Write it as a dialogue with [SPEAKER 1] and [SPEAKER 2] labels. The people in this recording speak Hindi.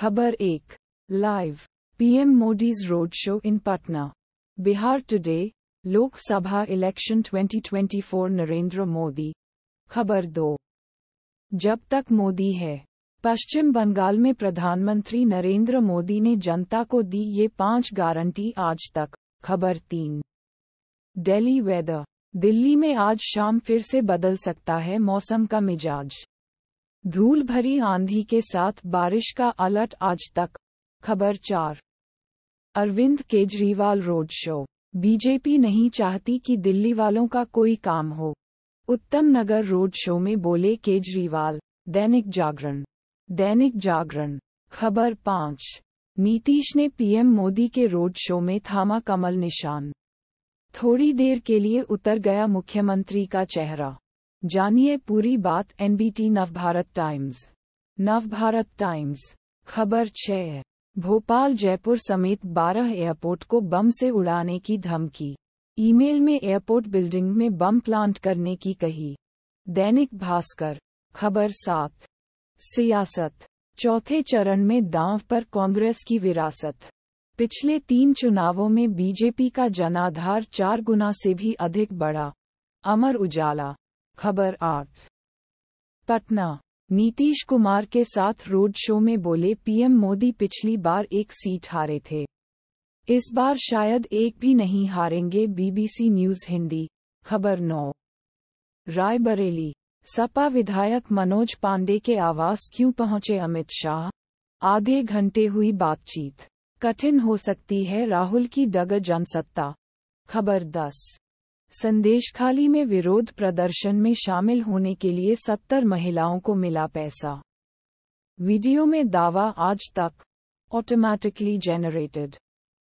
[SPEAKER 1] खबर एक live PM Modi's road show in Patna Bihar today Lok Sabha election 2024 Narendra Modi खबर दो जब तक मोदी है पश्चिम बंगाल में प्रधानमंत्री नरेंद्र मोदी ने जनता को दी ये पांच गारंटी आज तक खबर तीन डेली वेदर दिल्ली में आज शाम फिर से बदल सकता है मौसम का मिजाज धूल भरी आंधी के साथ बारिश का अलर्ट आज तक खबर चार Arvind Kejriwal road show BJP नहीं चाहती कि दिल्ली वालों का कोई काम हो उत्तम नगर रोड शो में बोले केजरीवाल दैनिक जागरण दैनिक जागरण खबर पाँच नीतीश ने पीएम मोदी के रोड शो में थामा कमल निशान थोड़ी देर के लिए उतर गया मुख्यमंत्री का चेहरा जानिए पूरी बात NBT Navbharat Times Navbharat Times खबर छः भोपाल जयपुर समेत 12 एयरपोर्ट को बम से उड़ाने की धमकी ईमेल में एयरपोर्ट बिल्डिंग में बम प्लांट करने की कही दैनिक भास्कर खबर सात सियासत चौथे चरण में दांव पर कांग्रेस की विरासत पिछले तीन चुनावों में बीजेपी का जनाधार चार गुना से भी अधिक बढ़ा अमर उजाला खबर आठ पटना नीतीश कुमार के साथ रोड शो में बोले पीएम मोदी पिछली बार एक सीट हारे थे इस बार शायद एक भी नहीं हारेंगे बीबीसी न्यूज हिंदी खबर नौ रायबरेली सपा विधायक मनोज पांडे के आवास क्यों पहुंचे अमित शाह आधे घंटे हुई बातचीत कठिन हो सकती है राहुल की डग जनसत्ता खबर दस संदेश खाली में विरोध प्रदर्शन में शामिल होने के लिए 70 महिलाओं को मिला पैसा वीडियो में दावा आज तक ऑटोमैटिकली जनरेटेड